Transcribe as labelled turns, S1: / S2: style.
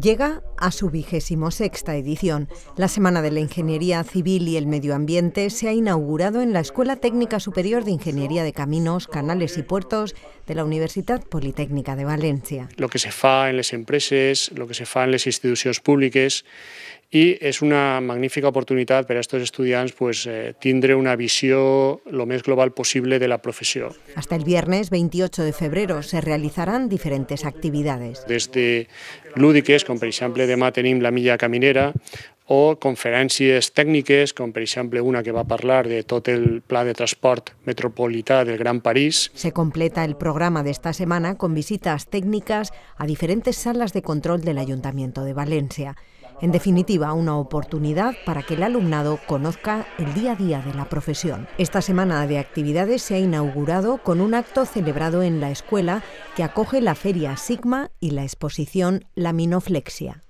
S1: Llega a su vigésimo sexta edición. La Semana de la Ingeniería Civil y el Medio Ambiente se ha inaugurado en la Escuela Técnica Superior de Ingeniería de Caminos, Canales y Puertos de la Universidad Politécnica de Valencia.
S2: Lo que se fa en las empresas, lo que se fa en las instituciones públicas y es una magnífica oportunidad para estos estudiantes pues, eh, tindre una visión lo más global posible de la profesión.
S1: Hasta el viernes 28 de febrero se realizarán diferentes actividades.
S2: Desde lúdiques, con por de de la milla caminera, o conferencias técnicas, con por ejemplo una que va a hablar de todo el plan de transporte metropolitano del Gran París.
S1: Se completa el programa de esta semana con visitas técnicas a diferentes salas de control del Ayuntamiento de Valencia. En definitiva, una oportunidad para que el alumnado conozca el día a día de la profesión. Esta semana de actividades se ha inaugurado con un acto celebrado en la escuela que acoge la feria Sigma y la exposición Laminoflexia.